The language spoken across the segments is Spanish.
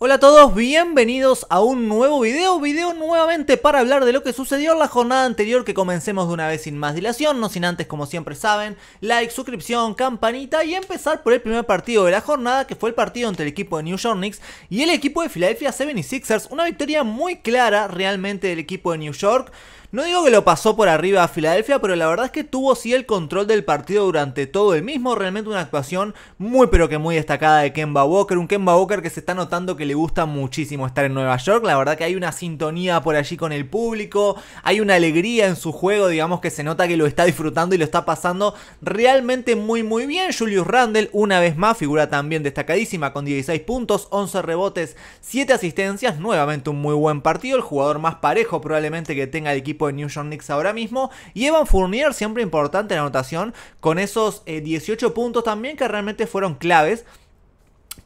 Hola a todos, bienvenidos a un nuevo video, video nuevamente para hablar de lo que sucedió en la jornada anterior que comencemos de una vez sin más dilación, no sin antes como siempre saben, like, suscripción, campanita y empezar por el primer partido de la jornada que fue el partido entre el equipo de New York Knicks y el equipo de Philadelphia 76ers, una victoria muy clara realmente del equipo de New York no digo que lo pasó por arriba a Filadelfia, pero la verdad es que tuvo sí el control del partido durante todo el mismo. Realmente una actuación muy pero que muy destacada de Kemba Walker. Un Kemba Walker que se está notando que le gusta muchísimo estar en Nueva York. La verdad que hay una sintonía por allí con el público. Hay una alegría en su juego, digamos que se nota que lo está disfrutando y lo está pasando realmente muy muy bien. Julius Randle, una vez más, figura también destacadísima con 16 puntos, 11 rebotes, 7 asistencias. Nuevamente un muy buen partido. El jugador más parejo probablemente que tenga el equipo de New York Knicks ahora mismo. Y Evan Fournier, siempre importante la anotación, con esos 18 eh, puntos también que realmente fueron claves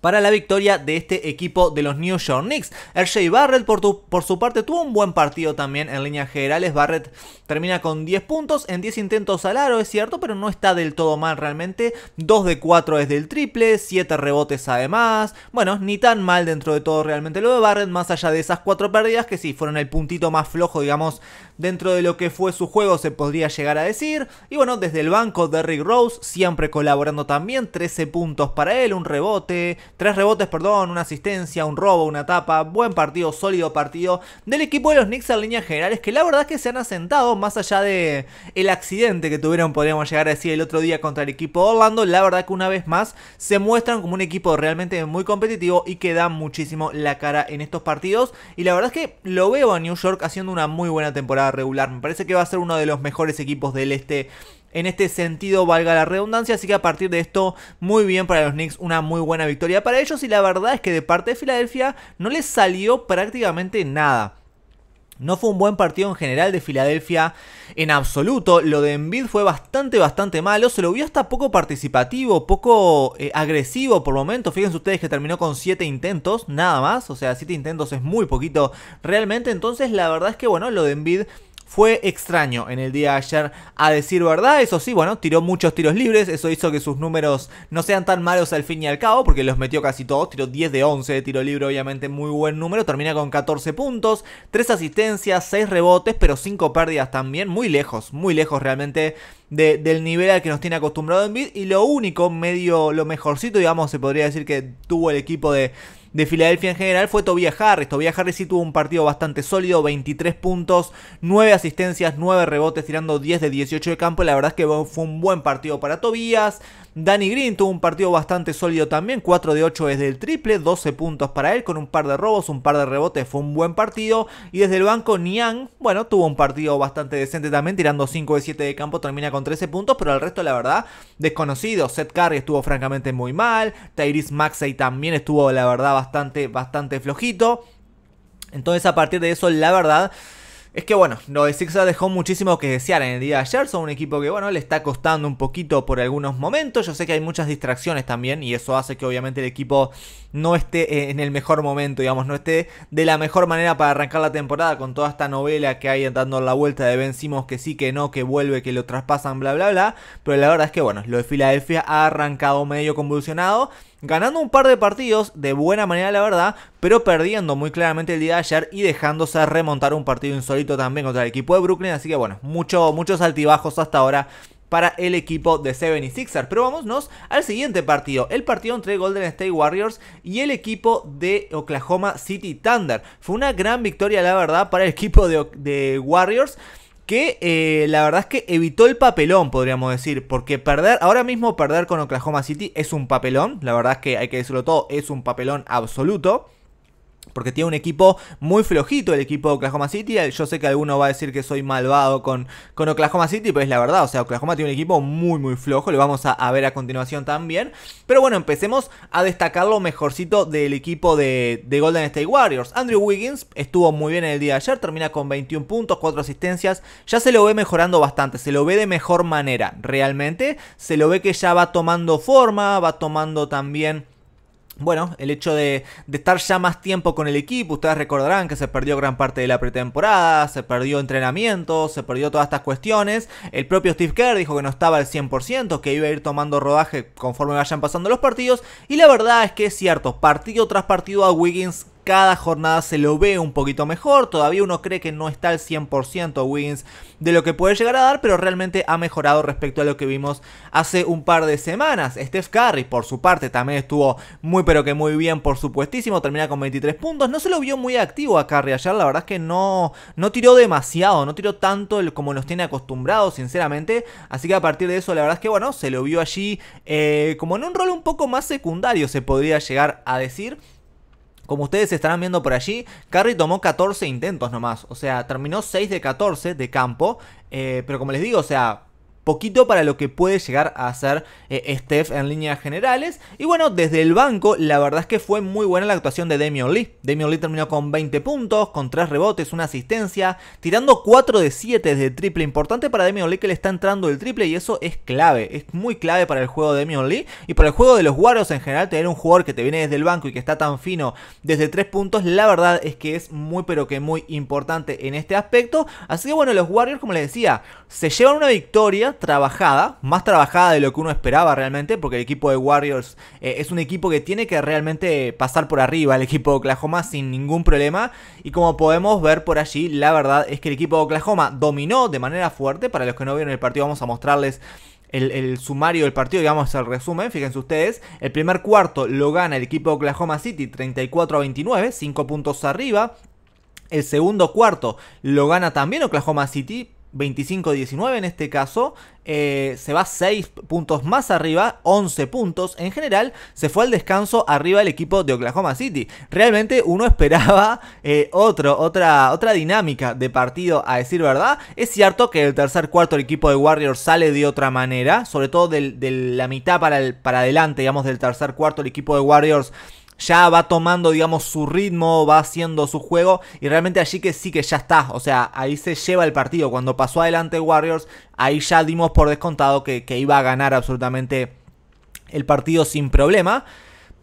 para la victoria de este equipo de los New York Knicks. RJ Barrett por, su parte tuvo un buen partido también en líneas generales. Barrett termina con 10 puntos en 10 intentos al aro, es cierto, pero no está del todo mal realmente. 2 de 4 es del triple, 7 rebotes además. Bueno, ni tan mal dentro de todo realmente lo de Barrett, más allá de esas 4 pérdidas que sí fueron el puntito más flojo, digamos, dentro de lo que fue su juego se podría llegar a decir. Y bueno, desde el banco Derrick Rose siempre colaborando también, 13 puntos para él, un rebote, Tres rebotes, perdón, una asistencia, un robo, una tapa. Buen partido, sólido partido del equipo de los Knicks en líneas generales, que la verdad es que se han asentado más allá de el accidente que tuvieron, podríamos llegar a decir, el otro día contra el equipo de Orlando. La verdad que una vez más se muestran como un equipo realmente muy competitivo y que da muchísimo la cara en estos partidos. Y la verdad es que lo veo a New York haciendo una muy buena temporada regular. Me parece que va a ser uno de los mejores equipos del este en este sentido, valga la redundancia. Así que a partir de esto, muy bien para los Knicks, una muy buena victoria para ellos. Y la verdad es que de parte de Filadelfia no les salió prácticamente nada. No fue un buen partido en general de Filadelfia en absoluto. Lo de Embiid fue bastante, bastante malo. Se lo vio hasta poco participativo, poco eh, agresivo por momentos. Fíjense ustedes que terminó con 7 intentos, nada más. O sea, 7 intentos es muy poquito realmente. Entonces, la verdad es que, bueno, lo de Embiid fue extraño en el día de ayer, a decir verdad. Eso sí, bueno, tiró muchos tiros libres, eso hizo que sus números no sean tan malos al fin y al cabo, porque los metió casi todos, tiró 10 de 11 de tiro libre, obviamente muy buen número, termina con 14 puntos, 3 asistencias, 6 rebotes, pero 5 pérdidas también, muy lejos, muy lejos realmente del nivel al que nos tiene acostumbrado Envid, y lo único, medio, lo mejorcito, digamos, se podría decir que tuvo el equipo de de Filadelfia en general fue Tobias Harris. Tobias Harris sí tuvo un partido bastante sólido, 23 puntos, 9 asistencias, 9 rebotes, tirando 10 de 18 de campo. La verdad es que fue un buen partido para Tobias. Danny Green tuvo un partido bastante sólido también, 4 de 8 desde el triple, 12 puntos para él con un par de robos, un par de rebotes, fue un buen partido. Y desde el banco Niang, bueno, tuvo un partido bastante decente también, tirando 5 de 7 de campo, termina con 13 puntos, pero el resto la verdad desconocido. Seth Curry estuvo francamente muy mal, Tyrese Maxey también estuvo la verdad bastante, bastante flojito. Entonces a partir de eso la verdad es que bueno, lo de Sixers dejó muchísimo que desear en el día de ayer. Son un equipo que bueno, le está costando un poquito por algunos momentos. Yo sé que hay muchas distracciones también y eso hace que obviamente el equipo no esté eh, en el mejor momento, digamos, no esté de la mejor manera para arrancar la temporada con toda esta novela que hay dando la vuelta de vencimos que sí, que no, que vuelve, que lo traspasan, bla, bla, bla. Pero la verdad es que bueno, lo de Filadelfia ha arrancado medio convulsionado ganando un par de partidos de buena manera la verdad, pero perdiendo muy claramente el día de ayer y dejándose remontar un partido insólito también contra el equipo de Brooklyn, así que bueno, muchos altibajos hasta ahora para el equipo de y ers Pero vámonos al siguiente partido, el partido entre Golden State Warriors y el equipo de Oklahoma City Thunder. Fue una gran victoria, la verdad, para el equipo de, de Warriors que eh, la verdad es que evitó el papelón, podríamos decir, porque perder, ahora mismo perder con Oklahoma City es un papelón, la verdad es que hay que decirlo todo, es un papelón absoluto. Porque tiene un equipo muy flojito el equipo de Oklahoma City. Yo sé que alguno va a decir que soy malvado con, con Oklahoma City, pero es la verdad. O sea, Oklahoma tiene un equipo muy, muy flojo. Lo vamos a, ver a continuación también. Pero bueno, empecemos a destacar lo mejorcito del equipo de, Golden State Warriors. Andrew Wiggins estuvo muy bien el día de ayer. Termina con 21 puntos, 4 asistencias. Ya se lo ve mejorando bastante. Se lo ve de mejor manera. Realmente se lo ve que ya va tomando forma, va tomando también bueno, el hecho de, estar ya más tiempo con el equipo, ustedes recordarán que se perdió gran parte de la pretemporada, se perdió entrenamiento, se perdió todas estas cuestiones. El propio Steve Kerr dijo que no estaba al 100%, que iba a ir tomando rodaje conforme vayan pasando los partidos. Y la verdad es que es cierto, partido tras partido a Wiggins cada jornada se lo ve un poquito mejor. Todavía uno cree que no está al 100% wins de lo que puede llegar a dar, pero realmente ha mejorado respecto a lo que vimos hace un par de semanas. Steph Curry, por su parte, también estuvo muy pero que muy bien, por supuestísimo. Termina con 23 puntos. No se lo vio muy activo a Curry ayer, la verdad es que no, no tiró demasiado, no tiró tanto como nos tiene acostumbrados, sinceramente. Así que a partir de eso, la verdad es que, bueno, se lo vio allí eh, como en un rol un poco más secundario, se podría llegar a decir. Como ustedes estarán viendo por allí, Carrie tomó 14 intentos nomás. O sea, terminó 6 de 14 de campo. Eh, pero como les digo, o sea, poquito para lo que puede llegar a hacer eh, Steph en líneas generales. Y bueno, desde el banco, la verdad es que fue muy buena la actuación de Damian Lee. Damian Lee terminó con 20 puntos, con 3 rebotes, una asistencia, tirando 4 de 7 de triple. Importante para Damian Lee que le está entrando el triple y eso es clave, es muy clave para el juego de Damian Lee y para el juego de los Warriors en general. Tener un jugador que te viene desde el banco y que está tan fino desde 3 puntos, la verdad es que es muy, pero que muy importante en este aspecto. Así que bueno, los Warriors, como les decía, se llevan una victoria trabajada, más trabajada de lo que uno esperaba realmente, porque el equipo de Warriors eh, es un equipo que tiene que realmente pasar por arriba el equipo de Oklahoma sin ningún problema. Y como podemos ver por allí, la verdad es que el equipo de Oklahoma dominó de manera fuerte. Para los que no vieron el partido, vamos a mostrarles el, el, sumario del partido, digamos el resumen, fíjense ustedes, el primer cuarto lo gana el equipo de Oklahoma City 34 a 29, 5 puntos arriba. El segundo cuarto lo gana también Oklahoma City, 25-19 en este caso, eh, se va 6 puntos más arriba, 11 puntos en general, se fue al descanso arriba el equipo de Oklahoma City. Realmente uno esperaba eh, otro, otra, otra dinámica de partido, a decir verdad. Es cierto que el tercer cuarto el equipo de Warriors sale de otra manera, sobre todo de la mitad para, para adelante, digamos, del tercer cuarto el equipo de Warriors ya va tomando, digamos, su ritmo, va haciendo su juego y realmente allí que sí que ya está, o sea, ahí se lleva el partido. Cuando pasó adelante Warriors, ahí ya dimos por descontado que, iba a ganar absolutamente el partido sin problema.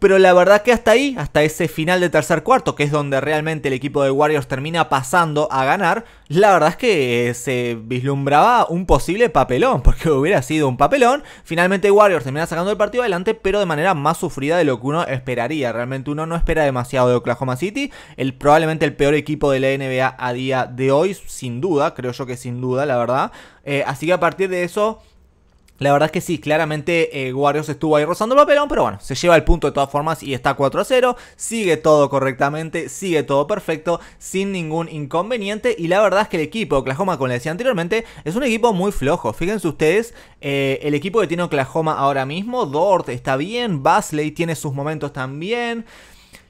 Pero la verdad que hasta ahí, hasta ese final de tercer cuarto, que es donde realmente el equipo de Warriors termina pasando a ganar, la verdad es que eh, se vislumbraba un posible papelón, porque hubiera sido un papelón. Finalmente Warriors termina sacando el partido adelante, pero de manera más sufrida de lo que uno esperaría. Realmente uno no espera demasiado de Oklahoma City, el, probablemente el peor equipo de la NBA a día de hoy, sin duda, creo yo que sin duda, la verdad. Eh, así que a partir de eso la verdad es que sí, claramente Guardios eh, estuvo ahí rozando el papelón, pero bueno, se lleva el punto de todas formas y está 4 a 0. Sigue todo correctamente, sigue todo perfecto, sin ningún inconveniente. Y la verdad es que el equipo de Oklahoma, como les decía anteriormente, es un equipo muy flojo. Fíjense ustedes, eh, el equipo que tiene Oklahoma ahora mismo, Dort está bien, Basley tiene sus momentos también.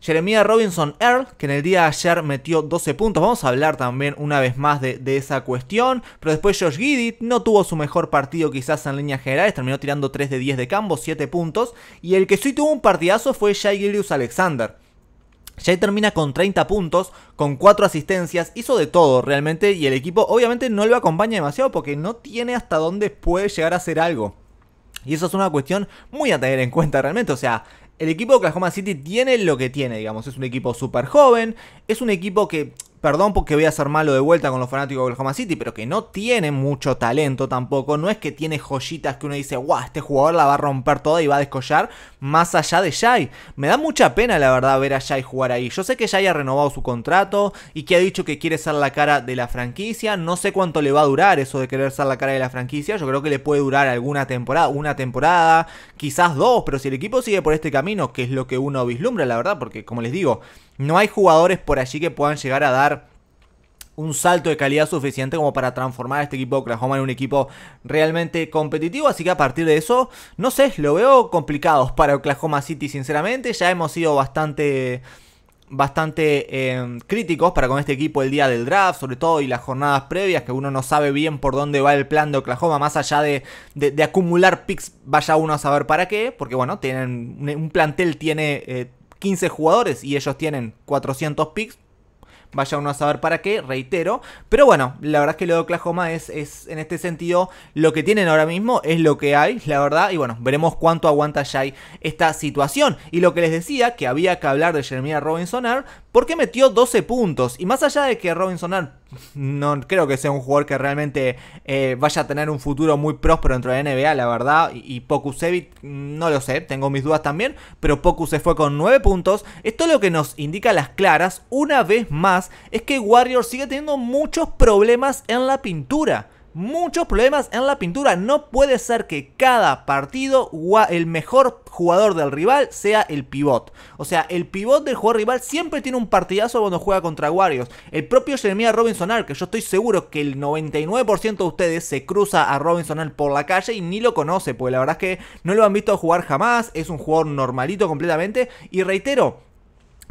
Jeremiah Robinson Earl, que en el día de ayer metió 12 puntos. Vamos a hablar también una vez más de, esa cuestión. Pero después Josh Giddy no tuvo su mejor partido quizás en líneas generales. Terminó tirando 3 de 10 de campo, 7 puntos. Y el que sí tuvo un partidazo fue Shai Gilius Alexander. Jay termina con 30 puntos, con 4 asistencias, hizo de todo realmente y el equipo obviamente no lo acompaña demasiado porque no tiene hasta dónde puede llegar a hacer algo. Y eso es una cuestión muy a tener en cuenta realmente, o sea, el equipo de Oklahoma City tiene lo que tiene, digamos. Es un equipo súper joven, es un equipo que perdón porque voy a ser malo de vuelta con los fanáticos de Oklahoma City, pero que no tiene mucho talento tampoco. No es que tiene joyitas que uno dice, guau, este jugador la va a romper toda y va a descollar más allá de Jai. Me da mucha pena, la verdad, ver a Jai jugar ahí. Yo sé que Jai ha renovado su contrato y que ha dicho que quiere ser la cara de la franquicia. No sé cuánto le va a durar eso de querer ser la cara de la franquicia. Yo creo que le puede durar alguna temporada, una temporada, quizás dos, pero si el equipo sigue por este camino, que es lo que uno vislumbra, la verdad, porque como les digo, no hay jugadores por allí que puedan llegar a dar un salto de calidad suficiente como para transformar este equipo de Oklahoma en un equipo realmente competitivo. Así que a partir de eso, no sé, lo veo complicado para Oklahoma City, sinceramente. Ya hemos sido bastante bastante em, críticos para con este equipo el día del draft, sobre todo y las jornadas previas, que uno no sabe bien por dónde va el plan de Oklahoma, más allá de, acumular picks, vaya uno a saber para qué, porque bueno, tienen un plantel tiene eh, 15 jugadores y ellos tienen 400 picks. Vaya uno a saber para qué, reitero. Pero bueno, la verdad es que lo de Oklahoma es, es en este sentido lo que tienen ahora mismo, es lo que hay, la verdad. Y bueno, veremos cuánto aguanta hay esta situación. Y lo que les decía, que había que hablar de Jeremiah Robinson, porque metió 12 puntos. Y más allá de que Robinson Arn no creo que sea un jugador que realmente eh, vaya a tener un futuro muy próspero dentro de la NBA, la verdad. Y, y mm, no lo sé, tengo mis dudas también. Pero Poku se fue con 9 puntos. Esto lo que nos indica las claras, una vez más, es que Warrior sigue teniendo muchos problemas en la pintura muchos problemas en la pintura. No puede ser que cada partido el mejor jugador del rival sea el pivot. O sea, el pivot del jugador rival siempre tiene un partidazo cuando juega contra Warriors. El propio Jeremiah Robinson Al, que yo estoy seguro que el 99% de ustedes se cruza a Robinson Al por la calle y ni lo conoce, pues la verdad es que no lo han visto jugar jamás. Es un jugador normalito completamente. Y reitero,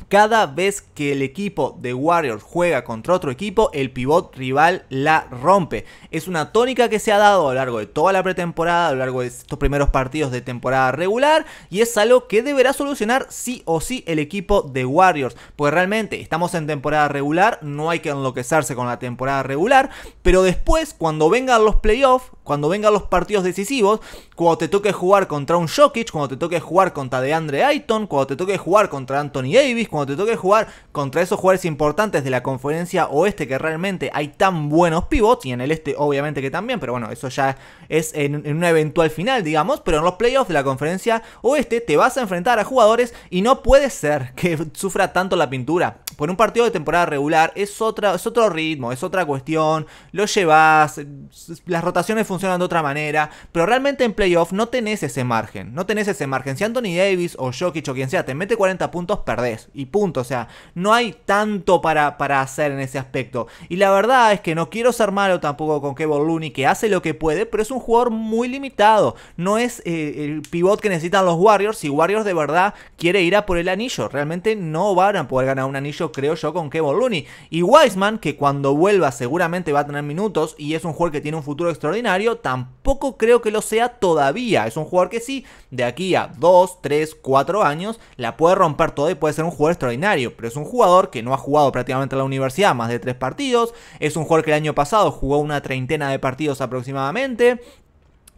cada vez que el equipo de Warriors juega contra otro equipo, el pivot rival la rompe. Es una tónica que se ha dado a lo largo de toda la pretemporada, a lo largo de estos primeros partidos de temporada regular, y es algo que deberá solucionar sí o sí el equipo de Warriors. Porque realmente estamos en temporada regular, no hay que enloquecerse con la temporada regular, pero después, cuando vengan los playoffs, cuando vengan los partidos decisivos, cuando te toque jugar contra un Jokic, cuando te toque jugar contra DeAndre Ayton, cuando te toque jugar contra Anthony Davis, cuando te toque jugar contra esos jugadores importantes de la conferencia oeste que realmente hay tan buenos pivots, y en el este obviamente que también, pero bueno, eso ya es en, una eventual final, digamos, pero en los playoffs de la conferencia oeste te vas a enfrentar a jugadores y no puede ser que sufra tanto la pintura. Por un partido de temporada regular es, otra, es otro ritmo, es otra cuestión, lo llevas, las rotaciones funcionan funcionan de otra manera, pero realmente en playoff no tenés ese margen, no tenés ese margen. Si Anthony Davis o Jokic o quien sea te mete 40 puntos, perdés. Y punto, o sea, no hay tanto para, para hacer en ese aspecto. Y la verdad es que no quiero ser malo tampoco con Kevin Looney, que hace lo que puede, pero es un jugador muy limitado. No es eh, el pivot que necesitan los Warriors. Si Warriors de verdad quiere ir a por el anillo, realmente no van a poder ganar un anillo, creo yo, con Kevin Looney. Y Wiseman, que cuando vuelva seguramente va a tener minutos y es un jugador que tiene un futuro extraordinario, tampoco creo que lo sea todavía. Es un jugador que sí, de aquí a 2, 3, 4 años, la puede romper todo y puede ser un jugador extraordinario. Pero es un jugador que no ha jugado prácticamente en la universidad más de 3 partidos. Es un jugador que el año pasado jugó una treintena de partidos aproximadamente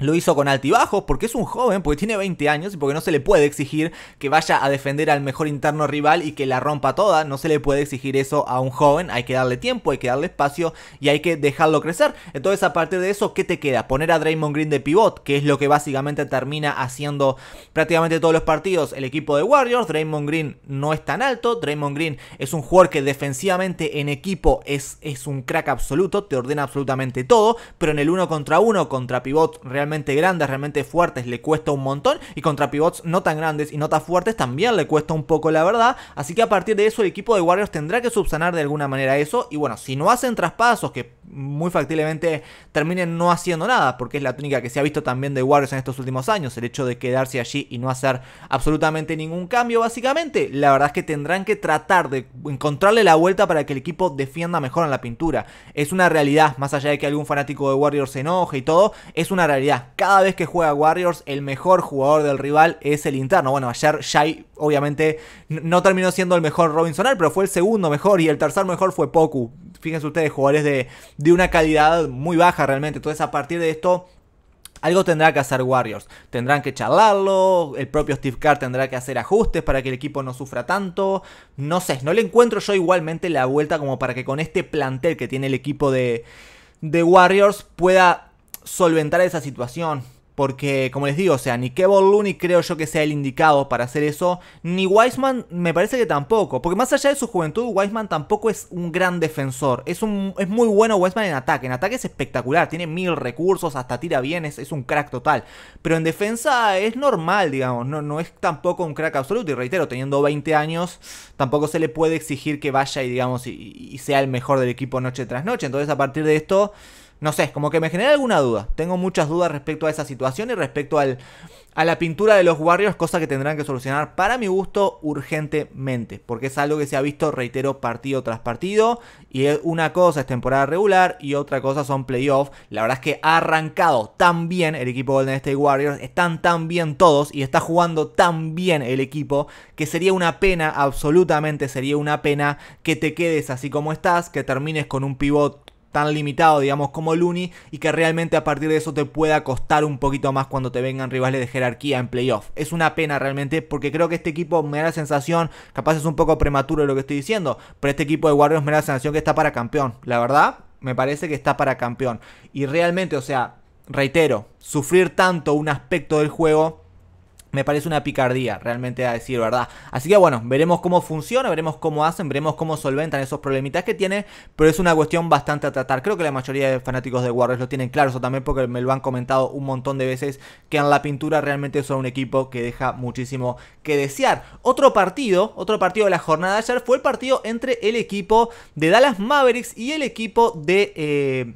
lo hizo con altibajos porque es un joven, porque tiene 20 años y porque no se le puede exigir que vaya a defender al mejor interno rival y que la rompa toda. No se le puede exigir eso a un joven. Hay que darle tiempo, hay que darle espacio y hay que dejarlo crecer. Entonces, a partir de eso, ¿qué te queda? Poner a Draymond Green de pivot, que es lo que básicamente termina haciendo prácticamente todos los partidos el equipo de Warriors. Draymond Green no es tan alto. Draymond Green es un jugador que defensivamente en equipo es, es un crack absoluto, te ordena absolutamente todo, pero en el uno contra uno, contra pivot realmente grandes, realmente fuertes, le cuesta un montón. Y contra pivots no tan grandes y no tan fuertes también le cuesta un poco, la verdad. Así que a partir de eso el equipo de Warriors tendrá que subsanar de alguna manera eso. Y bueno, si no hacen traspasos, que muy factiblemente terminen no haciendo nada, porque es la túnica que se ha visto también de Warriors en estos últimos años, el hecho de quedarse allí y no hacer absolutamente ningún cambio, básicamente, la verdad es que tendrán que tratar de encontrarle la vuelta para que el equipo defienda mejor en la pintura. Es una realidad, más allá de que algún fanático de Warriors se enoje y todo, es una realidad cada vez que juega Warriors, el mejor jugador del rival es el interno. Bueno, ayer Shai obviamente no terminó siendo el mejor Robinsonal, pero fue el segundo mejor y el tercer mejor fue Poku. Fíjense ustedes, jugadores de, de una calidad muy baja realmente. Entonces, a partir de esto, algo tendrá que hacer Warriors. Tendrán que charlarlo. El propio Steve Carr tendrá que hacer ajustes para que el equipo no sufra tanto. No sé, no le encuentro yo igualmente la vuelta como para que con este plantel que tiene el equipo de, de Warriors pueda solventar esa situación. Porque, como les digo, o sea, ni Kevin Looney creo yo que sea el indicado para hacer eso, ni Wiseman me parece que tampoco. Porque más allá de su juventud, Wiseman tampoco es un gran defensor. Es, un, es muy bueno Wiseman en ataque. En ataque es espectacular, tiene mil recursos, hasta tira bien, es, un crack total. Pero en defensa es normal, digamos, no, no es tampoco un crack absoluto. Y reitero, teniendo 20 años, tampoco se le puede exigir que vaya y, digamos, y sea el mejor del equipo noche tras noche. Entonces, a partir de esto no sé, como que me genera alguna duda. Tengo muchas dudas respecto a esa situación y respecto al, a la pintura de los Warriors, cosa que tendrán que solucionar para mi gusto urgentemente, porque es algo que se ha visto, reitero, partido tras partido. Y una cosa es temporada regular y otra cosa son playoffs. La verdad es que ha arrancado tan bien el equipo Golden State Warriors, están tan bien todos y está jugando tan bien el equipo que sería una pena, absolutamente sería una pena que te quedes así como estás, que termines con un pivot tan limitado, digamos, como el y que realmente a partir de eso te pueda costar un poquito más cuando te vengan rivales de jerarquía en playoff. Es una pena realmente, porque creo que este equipo me da la sensación, capaz es un poco prematuro lo que estoy diciendo, pero este equipo de Warriors me da la sensación que está para campeón, la verdad. Me parece que está para campeón. Y realmente, o sea, reitero, sufrir tanto un aspecto del juego me parece una picardía, realmente a decir verdad. Así que bueno, veremos cómo funciona, veremos cómo hacen, veremos cómo solventan esos problemitas que tiene, pero es una cuestión bastante a tratar. Creo que la mayoría de fanáticos de Warriors lo tienen claro, eso también porque me lo han comentado un montón de veces, que en la pintura realmente son un equipo que deja muchísimo que desear. Otro partido, otro partido de la jornada de ayer fue el partido entre el equipo de Dallas Mavericks y el equipo de... Eh,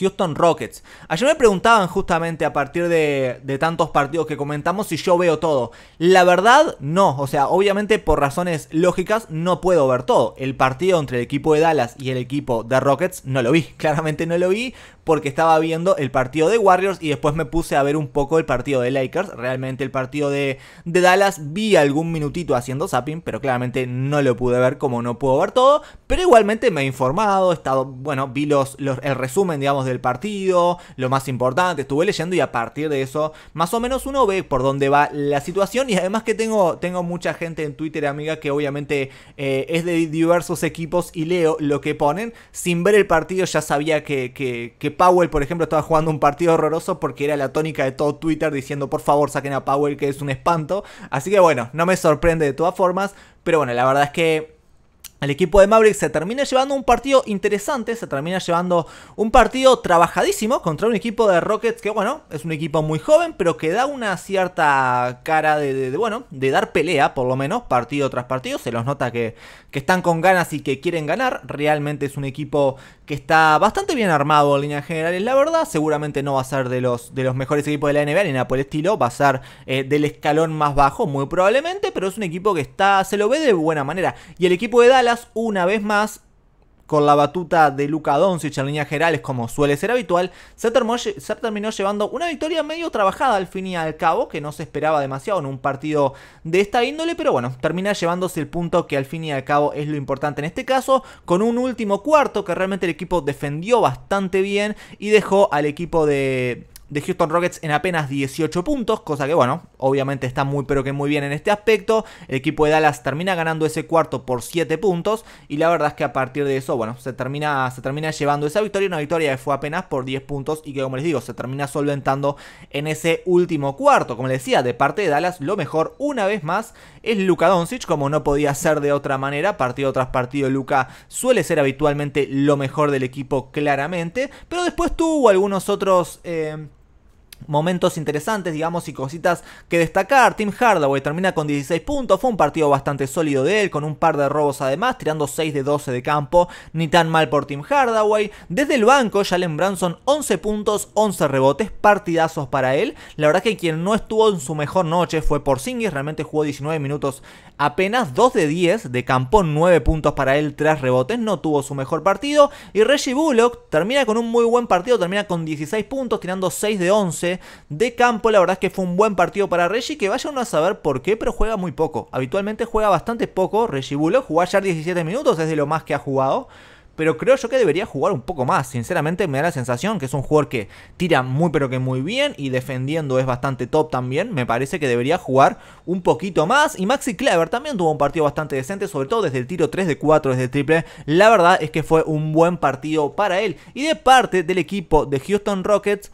Houston Rockets. Ayer me preguntaban justamente a partir de, tantos partidos que comentamos si yo veo todo. La verdad, no. O sea, obviamente por razones lógicas no puedo ver todo. El partido entre el equipo de Dallas y el equipo de Rockets no lo vi. Claramente no lo vi porque estaba viendo el partido de Warriors y después me puse a ver un poco el partido de Lakers. Realmente el partido de, Dallas vi algún minutito haciendo zapping, pero claramente no lo pude ver como no puedo ver todo. Pero igualmente me he informado, estado, bueno, vi el resumen, digamos, del partido, lo más importante, estuve leyendo y a partir de eso más o menos uno ve por dónde va la situación y además que tengo, tengo mucha gente en Twitter, amiga, que obviamente eh, es de diversos equipos y leo lo que ponen. Sin ver el partido ya sabía que, que Powell, por ejemplo, estaba jugando un partido horroroso porque era la tónica de todo Twitter diciendo por favor saquen a Powell que es un espanto. Así que bueno, no me sorprende de todas formas, pero bueno, la verdad es que el equipo de Maverick se termina llevando un partido interesante, se termina llevando un partido trabajadísimo contra un equipo de Rockets que, bueno, es un equipo muy joven, pero que da una cierta cara de, bueno, de dar pelea, por lo menos, partido tras partido. Se los nota que, están con ganas y que quieren ganar. Realmente es un equipo que está bastante bien armado en líneas generales, la verdad. Seguramente no va a ser de los, de los mejores equipos de la NBA ni nada por estilo, va a ser eh, del escalón más bajo, muy probablemente, pero es un equipo que está, se lo ve de buena manera. Y el equipo de Dallas una vez más con la batuta de Luca Doncic y líneas generales, como suele ser habitual, se terminó, llevando una victoria medio trabajada al fin y al cabo, que no se esperaba demasiado en un partido de esta índole, pero bueno, termina llevándose el punto que al fin y al cabo es lo importante en este caso, con un último cuarto que realmente el equipo defendió bastante bien y dejó al equipo de, de Houston Rockets en apenas 18 puntos, cosa que bueno, obviamente está muy pero que muy bien en este aspecto. El equipo de Dallas termina ganando ese cuarto por 7 puntos y la verdad es que a partir de eso, bueno, se termina, se termina llevando esa victoria, una victoria que fue apenas por 10 puntos y que como les digo, se termina solventando en ese último cuarto. Como les decía, de parte de Dallas, lo mejor una vez más es Luka Doncic, como no podía ser de otra manera, partido tras partido Luka suele ser habitualmente lo mejor del equipo claramente, pero después tuvo algunos otros... Eh, momentos interesantes, digamos, y cositas que destacar. Tim Hardaway termina con 16 puntos, fue un partido bastante sólido de él, con un par de robos además, tirando 6 de 12 de campo, ni tan mal por Tim Hardaway. Desde el banco, Jalen Branson 11 puntos, 11 rebotes, partidazos para él. La verdad que quien no estuvo en su mejor noche fue Porzingis, realmente jugó 19 minutos apenas, 2 de 10 de campo, 9 puntos para él, 3 rebotes, no tuvo su mejor partido. Y Reggie Bullock termina con un muy buen partido, termina con 16 puntos, tirando 6 de 11 de campo. La verdad es que fue un buen partido para Reggie, que vaya uno a saber por qué, pero juega muy poco. Habitualmente juega bastante poco Reggie Bullock, jugó ayer 17 minutos, es de lo más que ha jugado pero creo yo que debería jugar un poco más. Sinceramente me da la sensación que es un jugador que tira muy pero que muy bien y defendiendo es bastante top también. Me parece que debería jugar un poquito más. Y Maxi Clever también tuvo un partido bastante decente, sobre todo desde el tiro 3 de 4, desde el triple. La verdad es que fue un buen partido para él. Y de parte del equipo de Houston Rockets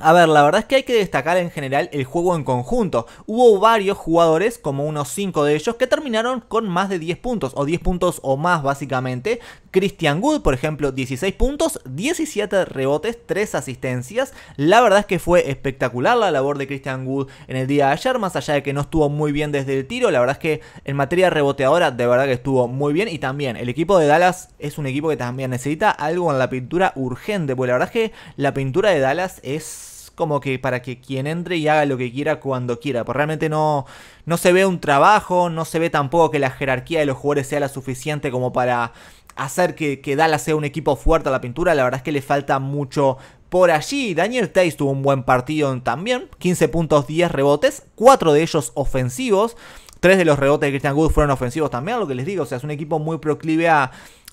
a ver, la verdad es que hay que destacar en general el juego en conjunto. Hubo varios jugadores, como unos 5 de ellos, que terminaron con más de 10 puntos, o 10 puntos o más básicamente, Christian Wood, por ejemplo, 16 puntos, 17 rebotes, 3 asistencias. La verdad es que fue espectacular la labor de Christian Wood en el día de ayer, más allá de que no estuvo muy bien desde el tiro. La verdad es que en materia reboteadora, de verdad que estuvo muy bien. Y también el equipo de Dallas es un equipo que también necesita algo en la pintura urgente, Pues la verdad es que la pintura de Dallas es como que para que quien entre y haga lo que quiera cuando quiera. Pues realmente no, no se ve un trabajo, no se ve tampoco que la jerarquía de los jugadores sea la suficiente como para hacer que, que Dallas sea un equipo fuerte a la pintura, la verdad es que le falta mucho, por allí, Daniel Tays tuvo un buen partido también, 15 puntos, 10 rebotes, 4 de ellos ofensivos. Tres de los rebotes de Christian Good fueron ofensivos también, lo que les digo, o sea, es un equipo muy proclive a,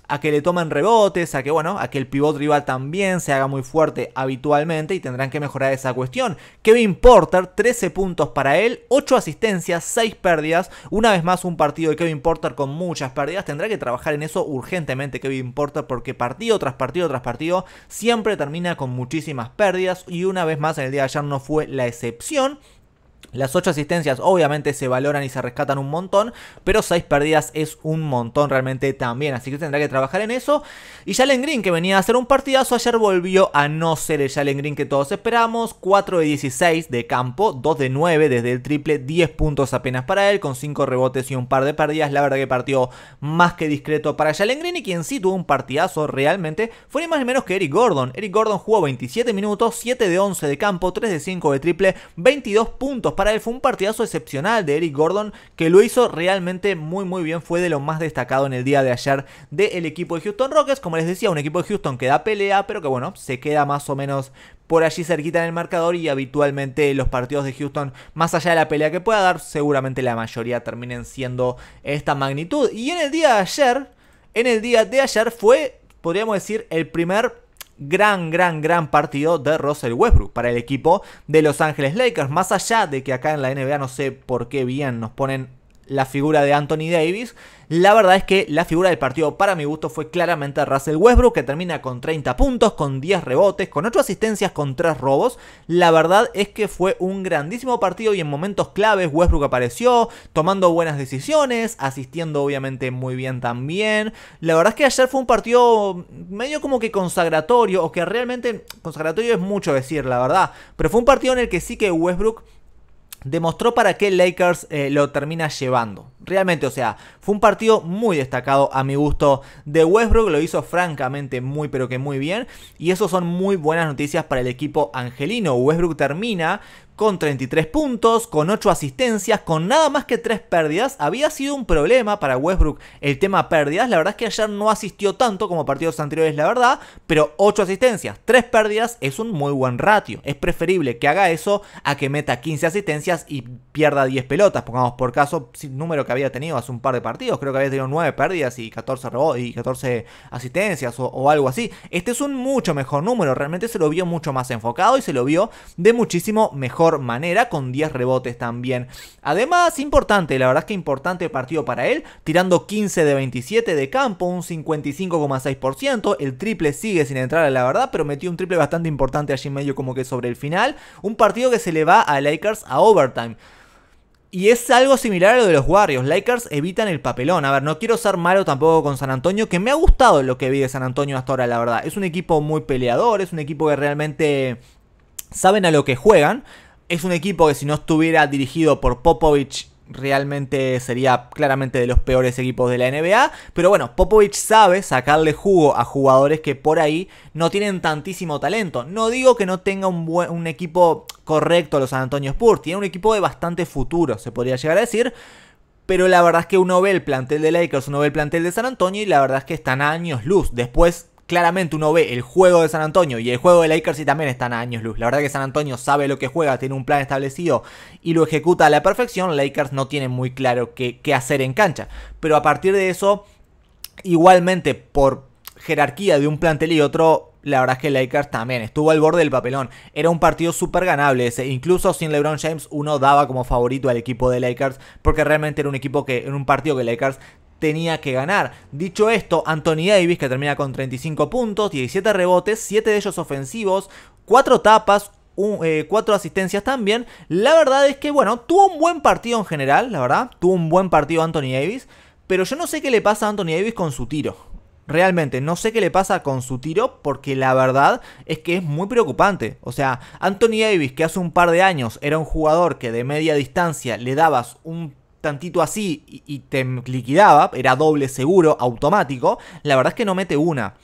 a que le tomen rebotes, a que bueno, a que el pivot rival también se haga muy fuerte habitualmente y tendrán que mejorar esa cuestión. Kevin Porter, 13 puntos para él, 8 asistencias, 6 pérdidas. Una vez más un partido de Kevin Porter con muchas pérdidas. Tendrá que trabajar en eso urgentemente Kevin Porter porque partido tras partido tras partido siempre termina con muchísimas pérdidas y una vez más en el día de ayer no fue la excepción. Las 8 asistencias obviamente se valoran y se rescatan un montón, pero 6 pérdidas es un montón realmente también, así que tendrá que trabajar en eso. Y Jalen Green, que venía a hacer un partidazo, ayer volvió a no ser el Jalen Green que todos esperamos, 4 de 16 de campo, 2 de 9 desde el triple, 10 puntos apenas para él, con 5 rebotes y un par de pérdidas, la verdad que partió más que discreto para Jalen Green y quien sí tuvo un partidazo realmente fue ni más ni menos que Eric Gordon. Eric Gordon jugó 27 minutos, 7 de 11 de campo, 3 de 5 de triple, 22 puntos para él fue un partidazo excepcional de Eric Gordon que lo hizo realmente muy muy bien. Fue de lo más destacado en el día de ayer del equipo de Houston Rockets. Como les decía, un equipo de Houston que da pelea, pero que bueno, se queda más o menos por allí cerquita en el marcador y habitualmente los partidos de Houston, más allá de la pelea que pueda dar, seguramente la mayoría terminen siendo esta magnitud. Y en el día de ayer, en el día de ayer fue, podríamos decir, el primer gran, gran, gran partido de Russell Westbrook para el equipo de Los Ángeles Lakers. Más allá de que acá en la NBA no sé por qué bien nos ponen la figura de Anthony Davis. La verdad es que la figura del partido para mi gusto fue claramente Russell Westbrook, que termina con 30 puntos, con 10 rebotes, con 8 asistencias, con 3 robos. La verdad es que fue un grandísimo partido y en momentos claves Westbrook apareció, tomando buenas decisiones, asistiendo obviamente muy bien también. La verdad es que ayer fue un partido medio como que consagratorio, o que realmente consagratorio es mucho decir, la verdad, pero fue un partido en el que sí que Westbrook demostró para qué Lakers eh, lo termina llevando. Realmente, o sea, fue un partido muy destacado a mi gusto de Westbrook, lo hizo francamente muy pero que muy bien y eso son muy buenas noticias para el equipo angelino. Westbrook termina con 33 puntos, con 8 asistencias, con nada más que 3 pérdidas. Había sido un problema para Westbrook el tema pérdidas. La verdad es que ayer no asistió tanto como partidos anteriores, la verdad, pero 8 asistencias, 3 pérdidas es un muy buen ratio. Es preferible que haga eso a que meta 15 asistencias y pierda 10 pelotas. Pongamos por caso, número que había tenido hace un par de partidos, creo que había tenido 9 pérdidas y 14 y 14 asistencias o algo así. Este es un mucho mejor número, realmente se lo vio mucho más enfocado y se lo vio de muchísimo mejor manera, con 10 rebotes también. Además, importante, la verdad es que importante partido para él, tirando 15 de 27 de campo, un 55,6%, el triple sigue sin entrar a la verdad, pero metió un triple bastante importante allí en medio como que sobre el final, un partido que se le va a Lakers a overtime. Y es algo similar a lo de los Warriors. Lakers evitan el papelón. A ver, no quiero ser malo tampoco con San Antonio, que me ha gustado lo que vi de San Antonio hasta ahora, la verdad. Es un equipo muy peleador, es un equipo que realmente saben a lo que juegan es un equipo que si no estuviera dirigido por Popovich realmente sería claramente de los peores equipos de la NBA. Pero bueno, Popovich sabe sacarle jugo a jugadores que por ahí no tienen tantísimo talento. No digo que no tenga un, buen, equipo correcto los San Antonio Spurs, tiene un equipo de bastante futuro, se podría llegar a decir. Pero la verdad es que uno ve el plantel de Lakers, uno ve el plantel de San Antonio y la verdad es que están a años luz. Después claramente uno ve el juego de San Antonio y el juego de Lakers y también están a años luz. La verdad que San Antonio sabe lo que juega, tiene un plan establecido y lo ejecuta a la perfección. Lakers no tiene muy claro qué, hacer en cancha. Pero a partir de eso, igualmente por jerarquía de un plantel y otro, la verdad es que Lakers también estuvo al borde del papelón. Era un partido súper ganable ese. Incluso sin LeBron James uno daba como favorito al equipo de Lakers porque realmente era un equipo que, era un partido que Lakers tenía que ganar. Dicho esto, Anthony Davis, que termina con 35 puntos, 17 rebotes, 7 de ellos ofensivos, 4 tapas, 4 eh, asistencias también. La verdad es que, bueno, tuvo un buen partido en general, la verdad. Tuvo un buen partido Anthony Davis. Pero yo no sé qué le pasa a Anthony Davis con su tiro. Realmente, no sé qué le pasa con su tiro porque la verdad es que es muy preocupante. O sea, Anthony Davis, que hace un par de años era un jugador que de media distancia le dabas un tantito así y, te liquidaba, era doble seguro automático, la verdad es que no mete una.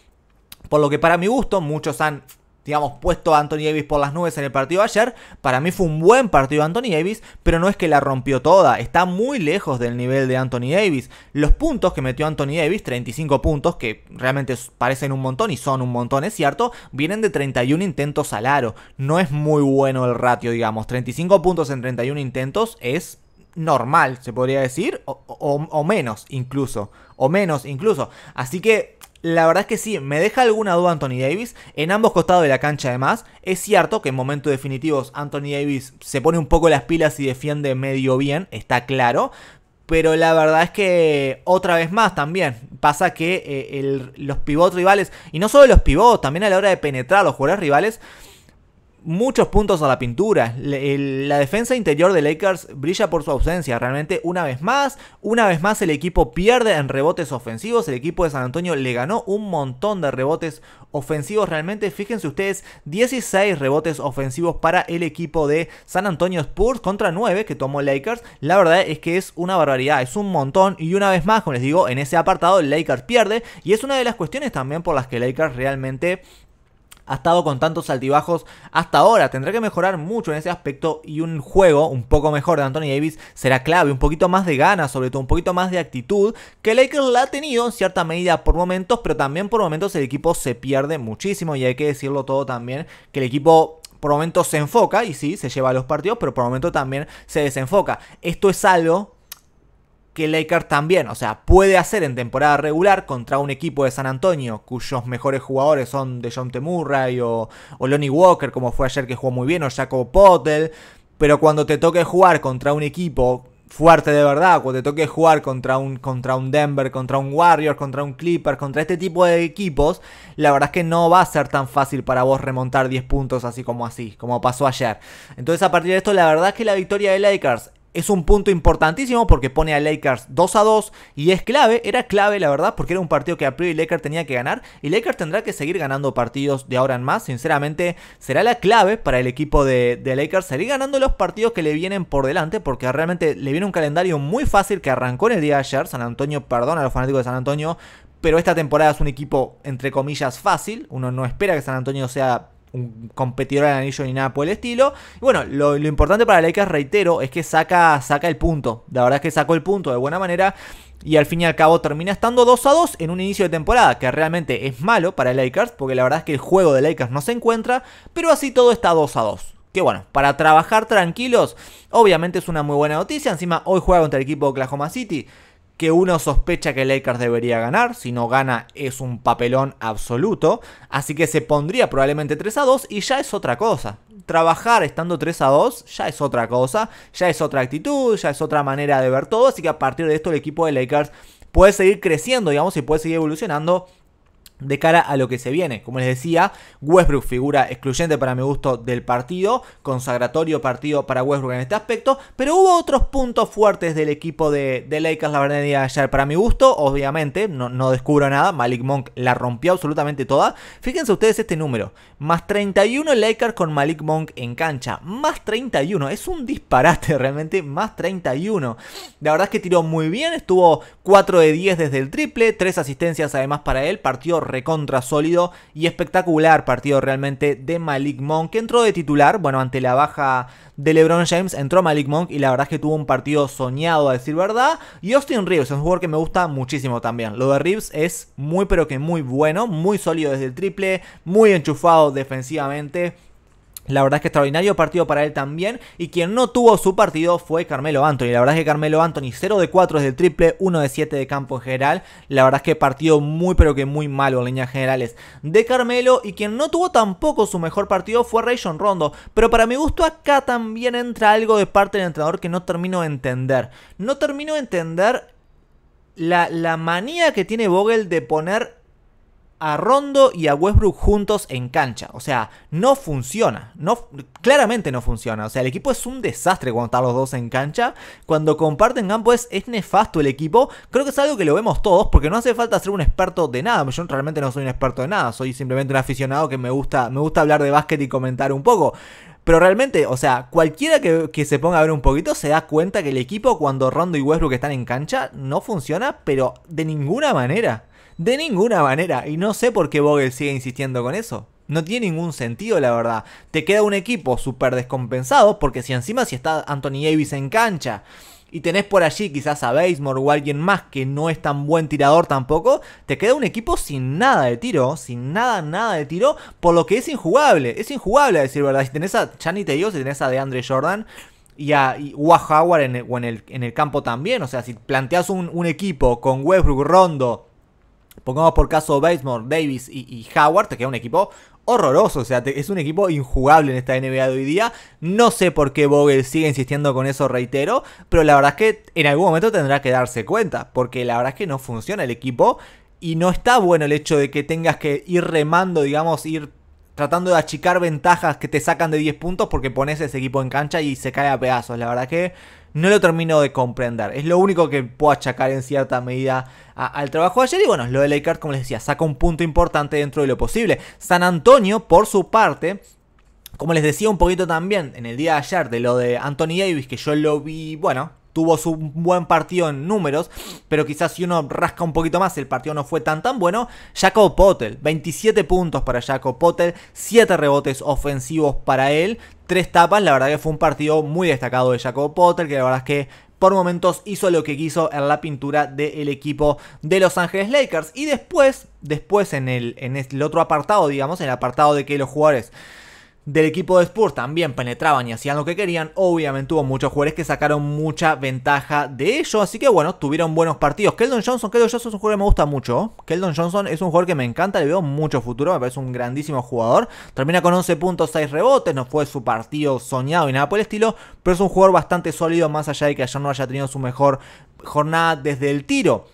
Por lo que para mi gusto, muchos han digamos, puesto a Anthony Davis por las nubes en el partido ayer. Para mí fue un buen partido Anthony Davis, pero no es que la rompió toda. Está muy lejos del nivel de Anthony Davis. Los puntos que metió Anthony Davis, 35 puntos, que realmente parecen un montón y son un montón, es cierto, vienen de 31 intentos al aro. No es muy bueno el ratio, digamos. 35 puntos en 31 intentos es normal, se podría decir, o, menos incluso, o menos incluso. Así que la verdad es que sí, me deja alguna duda Anthony Davis, en ambos costados de la cancha además. Es cierto que en momentos definitivos Anthony Davis se pone un poco las pilas y defiende medio bien, está claro. Pero la verdad es que otra vez más también pasa que eh, los pivots rivales, y no solo los pivots, también a la hora de penetrar los jugadores rivales, muchos puntos a la pintura. La defensa interior de Lakers brilla por su ausencia. Realmente, una vez más, una vez más el equipo pierde en rebotes ofensivos. El equipo de San Antonio le ganó un montón de rebotes ofensivos. Realmente, fíjense ustedes, 16 rebotes ofensivos para el equipo de San Antonio Spurs contra 9 que tomó Lakers. La verdad es que es una barbaridad, es un montón. Y una vez más, como les digo, en ese apartado Lakers pierde. Y es una de las cuestiones también por las que Lakers realmente ha estado con tantos altibajos hasta ahora. Tendrá que mejorar mucho en ese aspecto y un juego un poco mejor de Anthony Davis será clave. Un poquito más de ganas, sobre todo un poquito más de actitud que Lakers la ha tenido en cierta medida por momentos, pero también por momentos el equipo se pierde muchísimo y hay que decirlo todo también que el equipo por momentos se enfoca y sí, se lleva a los partidos, pero por momentos también se desenfoca. Esto es algo que Lakers también, o sea, puede hacer en temporada regular contra un equipo de San Antonio, cuyos mejores jugadores son John Murray o, o Lonnie Walker, como fue ayer que jugó muy bien, o Jacob Potel, pero cuando te toque jugar contra un equipo fuerte de verdad, cuando te toque jugar contra un, contra un Denver, contra un Warriors, contra un Clippers, contra este tipo de equipos, la verdad es que no va a ser tan fácil para vos remontar 10 puntos así como así, como pasó ayer. Entonces a partir de esto, la verdad es que la victoria de Lakers es un punto importantísimo porque pone a Lakers 2 a 2 y es clave, era clave la verdad, porque era un partido que a priori Lakers tenía que ganar y Lakers tendrá que seguir ganando partidos de ahora en más. Sinceramente, será la clave para el equipo de, Lakers seguir ganando los partidos que le vienen por delante, porque realmente le viene un calendario muy fácil que arrancó en el día de ayer. San Antonio, perdón a los fanáticos de San Antonio, pero esta temporada es un equipo, entre comillas, fácil. Uno no espera que San Antonio sea un competidor al anillo ni nada por el estilo. Y bueno, lo, importante para Lakers, reitero, es que saca, saca el punto. La verdad es que sacó el punto de buena manera. Y al fin y al cabo termina estando 2 a 2 en un inicio de temporada, que realmente es malo para Lakers, porque la verdad es que el juego de Lakers no se encuentra, pero así todo está 2 a 2. Que bueno, para trabajar tranquilos, obviamente es una muy buena noticia. Encima, hoy juega contra el equipo de Oklahoma City que uno sospecha que Lakers debería ganar. Si no gana es un papelón absoluto. Así que se pondría probablemente 3 a 2 y ya es otra cosa. Trabajar estando 3 a 2 ya es otra cosa. Ya es otra actitud, ya es otra manera de ver todo. Así que a partir de esto el equipo de Lakers puede seguir creciendo, digamos, y puede seguir evolucionando de cara a lo que se viene. Como les decía, Westbrook figura excluyente para mi gusto del partido, consagratorio partido para Westbrook en este aspecto, pero hubo otros puntos fuertes del equipo de, de Lakers, la verdad, de ayer para mi gusto, obviamente, no, no, descubro nada, Malik Monk la rompió absolutamente toda. Fíjense ustedes este número, más 31 Lakers con Malik Monk en cancha, más 31, es un disparate realmente, más 31. La verdad es que tiró muy bien, estuvo 4 de 10 desde el triple, 3 asistencias además para él, partió recontra sólido y espectacular partido realmente de Malik Monk, que entró de titular, bueno, ante la baja de LeBron James, entró Malik Monk y la verdad es que tuvo un partido soñado, a decir verdad. Y Austin Reeves es un jugador que me gusta muchísimo también. Lo de Reeves es muy, pero que muy bueno, muy sólido desde el triple, muy enchufado defensivamente. La verdad es que extraordinario partido para él también. Y quien no tuvo su partido fue Carmelo Anthony. La verdad es que Carmelo Anthony 0 de 4 desde el triple, 1 de 7 de campo en general. La verdad es que partido muy pero que muy malo en líneas generales de Carmelo. Y quien no tuvo tampoco su mejor partido fue Rayson Rondo. Pero para mi gusto acá también entra algo de parte del entrenador que no termino de entender. No termino de entender la, la manía que tiene Vogel de poner a Rondo y a Westbrook juntos en cancha. O sea, no funciona. No, claramente no funciona. O sea, el equipo es un desastre cuando están los dos en cancha. Cuando comparten campo es, nefasto el equipo. Creo que es algo que lo vemos todos porque no hace falta ser un experto de nada. Yo realmente no soy un experto de nada. Soy simplemente un aficionado que me gusta, me gusta hablar de básquet y comentar un poco. Pero realmente, o sea, cualquiera que, que, se ponga a ver un poquito se da cuenta que el equipo cuando Rondo y Westbrook están en cancha no funciona, pero de ninguna manera. De ninguna manera. Y no sé por qué Vogel sigue insistiendo con eso. No tiene ningún sentido, la verdad. Te queda un equipo súper descompensado porque si encima si está Anthony Davis en cancha y tenés por allí quizás a Basemore o alguien más que no es tan buen tirador tampoco, te queda un equipo sin nada de tiro, sin nada, nada de tiro, por lo que es injugable. Es injugable, a decir verdad. Si tenés a, ya ni te digo, si tenés a DeAndre Jordan, y a, Howard en el, en el, campo también. O sea, si planteas un, equipo con Westbrook, Rondo, Pongamos por caso Batesmore, Davis y, Howard, que es un equipo horroroso. O sea, es un equipo injugable en esta NBA de hoy día. No sé por qué Vogel sigue insistiendo con eso, reitero. Pero la verdad es que en algún momento tendrá que darse cuenta. Porque la verdad es que no funciona el equipo. Y no está bueno el hecho de que tengas que ir remando, digamos, ir tratando de achicar ventajas que te sacan de 10 puntos porque pones ese equipo en cancha y se cae a pedazos. La verdad que no lo termino de comprender. Es lo único que puedo achacar en cierta medida al trabajo de ayer. Y bueno, lo de Lakers, como les decía, saca un punto importante dentro de lo posible. San Antonio, por su parte, como les decía un poquito también en el día de ayer de lo de Anthony Davis, que yo lo vi, bueno, tuvo su buen partido en números, pero quizás si uno rasca un poquito más, el partido no fue tan tan bueno. Jacob Potel, 27 puntos para Jacob Potter. 7 rebotes ofensivos para él, 3 tapas, la verdad que fue un partido muy destacado de Jacob Potter. que la verdad es que por momentos hizo lo que quiso en la pintura del equipo de Los Ángeles Lakers y después, después en el, en el otro apartado, digamos, en el apartado de que los jugadores del equipo de Spurs también penetraban y hacían lo que querían. Obviamente hubo muchos jugadores que sacaron mucha ventaja de ello. Así que bueno, tuvieron buenos partidos. Keldon Johnson, Keldon Johnson es un jugador que me gusta mucho. ¿oh? Keldon Johnson es un jugador que me encanta, le veo mucho futuro. Me parece un grandísimo jugador. Termina con 11 puntos, 6 rebotes. No fue su partido soñado y nada por el estilo. Pero es un jugador bastante sólido, más allá de que ayer no haya tenido su mejor jornada desde el tiro.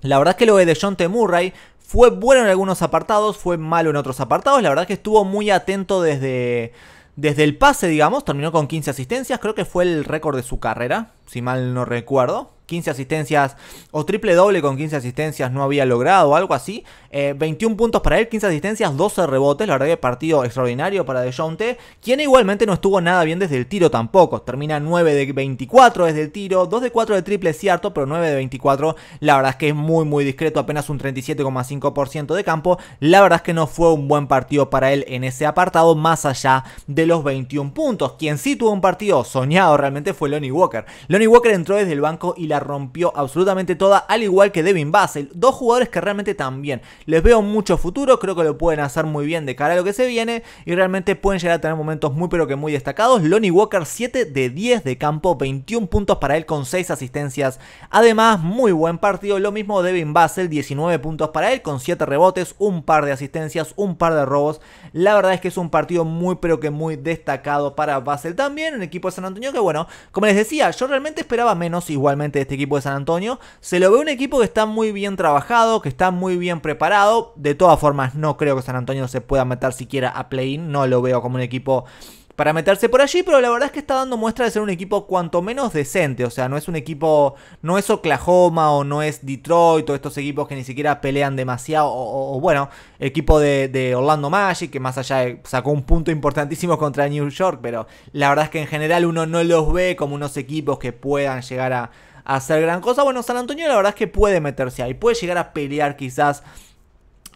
La verdad es que lo de T. Murray fue bueno en algunos apartados, fue malo en otros apartados. La verdad que estuvo muy atento desde, desde el pase, digamos. Terminó con 15 asistencias. Creo que fue el récord de su carrera, si mal no recuerdo. 15 asistencias o triple doble con 15 asistencias no había logrado, o algo así. 21 eh, puntos para él, 15 asistencias, 12 rebotes. La verdad que partido extraordinario para DeJounte, quien igualmente no estuvo nada bien desde el tiro tampoco. Termina 9 de 24 desde el tiro, 2 de 4 de triple, cierto, pero 9 de 24. La verdad es que es muy, muy discreto, apenas un 37,5% de campo. La verdad es que no fue un buen partido para él en ese apartado, más allá de los 21 puntos. Quien sí tuvo un partido soñado realmente fue Lonnie Walker. Lonnie Walker entró desde el banco y la rompió absolutamente toda, al igual que Devin Basel. Dos jugadores que realmente también les veo mucho futuro, creo que lo pueden hacer muy bien de cara a lo que se viene y realmente pueden llegar a tener momentos muy pero que muy destacados. Lonnie Walker 7 de 10 de campo, 21 puntos para él con 6 asistencias. Además, muy buen partido, lo mismo Devin Basel, 19 puntos para él con 7 rebotes, un par de asistencias, un par de robos la verdad es que es un partido muy pero que muy destacado para Basel también, el equipo de San Antonio que bueno, como les decía, yo realmente esperaba menos igualmente de este equipo de San Antonio. Se lo ve un equipo que está muy bien trabajado, que está muy bien preparado. De todas formas, no creo que San Antonio se pueda meter siquiera a play-in, no lo veo como un equipo para meterse por allí, pero la verdad es que está dando muestra de ser un equipo cuanto menos decente, o sea, no es un equipo, no es Oklahoma o no es Detroit o estos equipos que ni siquiera pelean demasiado, o, bueno, equipo de, Orlando Magic, que más allá sacó un punto importantísimo contra New York, pero la verdad es que en general uno no los ve como unos equipos que puedan llegar a hacer gran cosa. Bueno, San Antonio la verdad es que puede meterse ahí, puede llegar a pelear quizás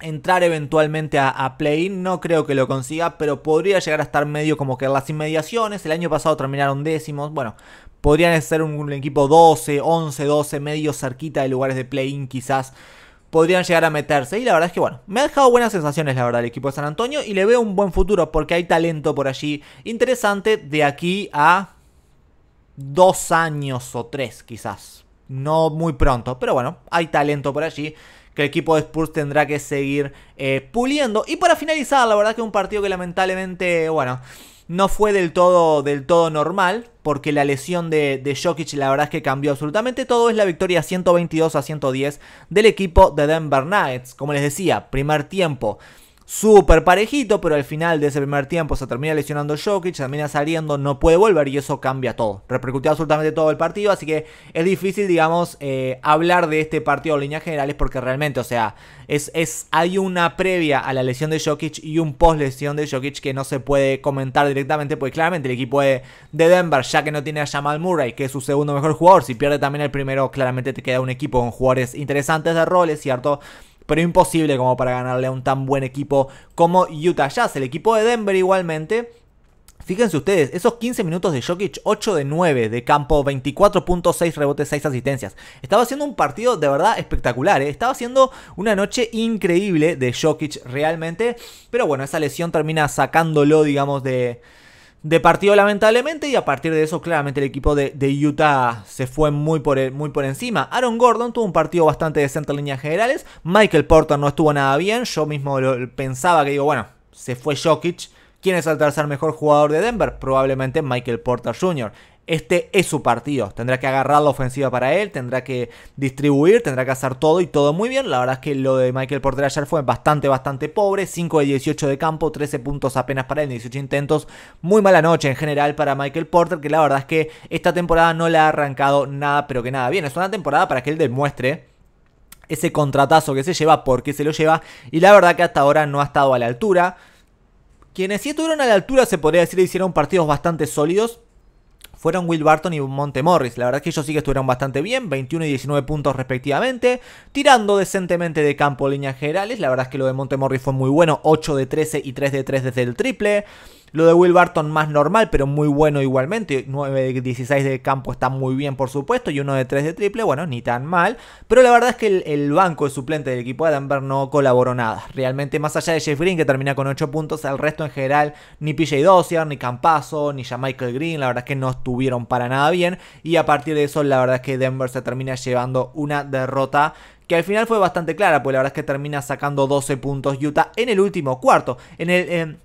entrar eventualmente a, play-in. No creo que lo consiga, pero podría llegar a estar medio como que las inmediaciones. El año pasado terminaron décimos. Bueno, podrían ser un, un equipo 12, 11, 12, medio cerquita de lugares de play-in quizás. Podrían llegar a meterse. Y la verdad es que, bueno, me ha dejado buenas sensaciones, la verdad, el equipo de San Antonio. Y le veo un buen futuro porque hay talento por allí interesante de aquí a dos años o tres, quizás. No muy pronto, pero bueno, hay talento por allí que el equipo de Spurs tendrá que seguir eh, puliendo. Y para finalizar, la verdad que un partido que lamentablemente, bueno, no fue del todo, del todo normal, porque la lesión de, de Jokic la verdad es que cambió absolutamente todo. Es la victoria 122 a 110 del equipo de Denver Knights. Como les decía, primer tiempo súper parejito, pero al final de ese primer tiempo se termina lesionando Jokic, termina saliendo, no puede volver y eso cambia todo. Repercutió absolutamente todo el partido, así que es difícil, digamos, eh, hablar de este partido en líneas generales porque realmente, o sea, es, es, hay una previa a la lesión de Jokic y un post lesión de Jokic que no se puede comentar directamente, porque claramente el equipo de, de Denver, ya que no tiene a Jamal Murray, que es su segundo mejor jugador, si pierde también el primero, claramente te queda un equipo con jugadores interesantes de roles, ¿cierto? pero imposible como para ganarle a un tan buen equipo como Utah Jazz. El equipo de Denver igualmente. Fíjense ustedes, esos 15 minutos de Jokic, 8 de 9 de campo, 24.6 rebotes, 6 asistencias. Estaba haciendo un partido de verdad espectacular, ¿eh? estaba haciendo una noche increíble de Jokic realmente. Pero bueno, esa lesión termina sacándolo, digamos, de, de partido lamentablemente y a partir de eso claramente el equipo de, Utah se fue e, muy por, encima. Aaron Gordon tuvo un partido bastante decente en líneas generales, Michael Porter no estuvo nada bien, yo mismo pensaba que digo, bueno, se fue Jokic. ¿Quién es el tercer mejor jugador de Denver? Probablemente Michael Porter Jr. Este es su partido. Tendrá que agarrar la ofensiva para él, tendrá que distribuir, tendrá que hacer todo y todo muy bien. La verdad es que lo de Michael Porter ayer fue bastante, bastante pobre. 5 de 18 de campo, 13 puntos apenas para él, 18 intentos. Muy mala noche en general para Michael Porter, que la verdad es que esta temporada no le ha arrancado nada, pero que nada bien. Es una temporada para que él demuestre ese contratazo que se lleva, porque se lo lleva. Y la verdad que hasta ahora no ha estado a la altura. Quienes sí estuvieron a la altura, se podría decir, hicieron partidos bastante sólidos fueron Will Barton y Monte Morris. La verdad es que ellos sí que estuvieron bastante bien, 21 y 19 puntos respectivamente, tirando decentemente de campo líneas generales. La verdad es que lo de Monte Morris fue muy bueno, 8 de 13 y 3 de 3 desde el triple. Lo de Will Barton más normal, pero muy bueno igualmente. 9 de 16 de campo está muy bien, por supuesto. Y uno de 3 de triple, bueno, ni tan mal. Pero la verdad es que el, banco de suplente del equipo de Denver no colaboró nada. Realmente, más allá de Jeff Green, que termina con 8 puntos, el resto en general, ni PJ Dossier, ni Campazo, ni Michael Green, la verdad es que no estuvieron para nada bien. Y a partir de eso, la verdad es que Denver se termina llevando una derrota que al final fue bastante clara, pues la verdad es que termina sacando 12 puntos Utah en el último cuarto. En el.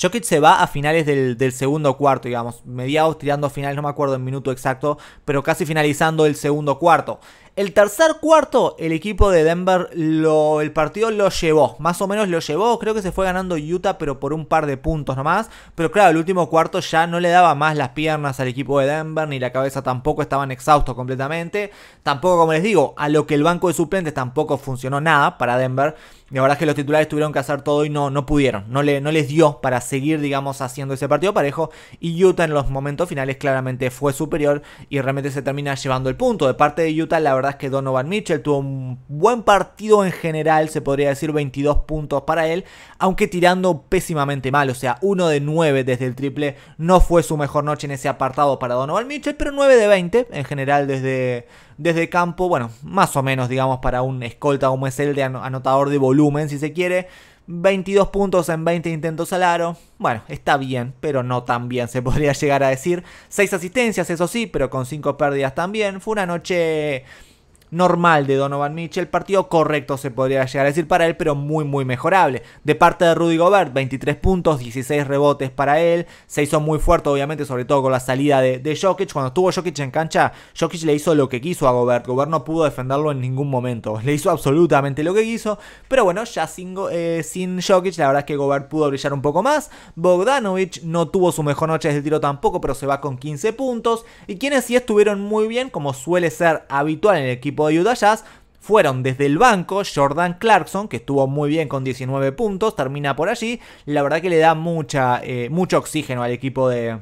Jokic se va a finales del, segundo cuarto, digamos, mediados tirando finales, no me acuerdo el minuto exacto, pero casi finalizando el segundo cuarto. El tercer cuarto, el equipo de Denver, el partido lo llevó, más o menos lo llevó, creo que se fue ganando Utah, pero por un par de puntos nomás. Pero claro, el último cuarto ya no le daba más las piernas al equipo de Denver, ni la cabeza tampoco, estaban exhaustos completamente. Tampoco, como les digo, a lo que el banco de suplentes tampoco funcionó nada para Denver la verdad es que los titulares tuvieron que hacer todo y no, no pudieron. No, le, no les dio para seguir, digamos, haciendo ese partido parejo. Y Utah en los momentos finales claramente fue superior y realmente se termina llevando el punto. De parte de Utah, la verdad es que Donovan Mitchell tuvo un buen partido en general, se podría decir 22 puntos para él, aunque tirando pésimamente mal. O sea, 1 de 9 desde el triple no fue su mejor noche en ese apartado para Donovan Mitchell, pero 9 de 20 en general desde desde campo, bueno, más o menos, digamos, para un escolta como es el de anotador de volumen, si se quiere. 22 puntos en 20 intentos al aro. Bueno, está bien, pero no tan bien se podría llegar a decir. 6 asistencias, eso sí, pero con 5 pérdidas también. Fue una noche normal de Donovan Mitchell, partido correcto se podría llegar a decir para él, pero muy muy mejorable. De parte de Rudy Gobert, 23 puntos, 16 rebotes para él, se hizo muy fuerte obviamente, sobre todo con la salida de, de Jokic. Cuando estuvo Jokic en cancha, Jokic le hizo lo que quiso a Gobert, Gobert no pudo defenderlo en ningún momento, le hizo absolutamente lo que quiso, pero bueno, ya sin, eh, sin Jokic la verdad es que Gobert pudo brillar un poco más, Bogdanovic no tuvo su mejor noche de tiro tampoco, pero se va con 15 puntos, y quienes sí estuvieron muy bien, como suele ser habitual en el equipo de Utah fueron desde el banco Jordan Clarkson, que estuvo muy bien con 19 puntos, termina por allí. La verdad que le da mucha, eh, mucho oxígeno al equipo de,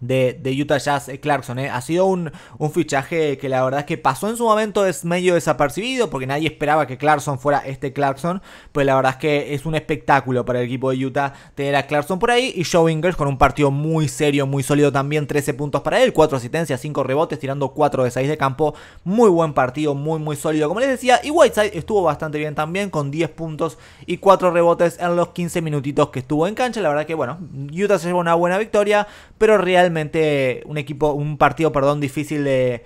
de, Utah Jazz eh, Clarkson. Eh. Ha sido un, un, fichaje que la verdad es que pasó en su momento es medio desapercibido porque nadie esperaba que Clarkson fuera este Clarkson. pues la verdad es que es un espectáculo para el equipo de Utah tener a Clarkson por ahí y Joe Ingers con un partido muy serio, muy sólido también. 13 puntos para él, 4 asistencias, 5 rebotes, tirando 4 de 6 de campo. Muy buen partido, muy, muy sólido. Como les decía, y Whiteside estuvo bastante bien también con 10 puntos y 4 rebotes en los 15 minutitos que estuvo en cancha. La verdad que bueno, Utah se llevó una buena victoria, pero real realmente un equipo, un partido, perdón, difícil de,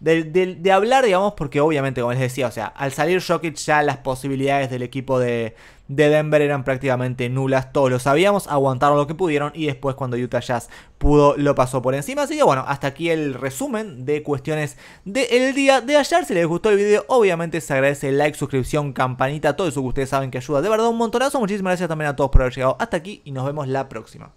de, hablar, digamos, porque obviamente, como les decía, o sea, al salir Jokic ya las posibilidades del equipo de, de Denver eran prácticamente nulas, todos lo sabíamos, aguantaron lo que pudieron y después cuando Utah Jazz pudo lo pasó por encima. Así que bueno, hasta aquí el resumen de cuestiones del día de ayer. Si les gustó el video, obviamente se agradece el like, suscripción, campanita, todo eso que ustedes saben que ayuda de verdad un montonazo. Muchísimas gracias también a todos por haber llegado hasta aquí y nos vemos la próxima.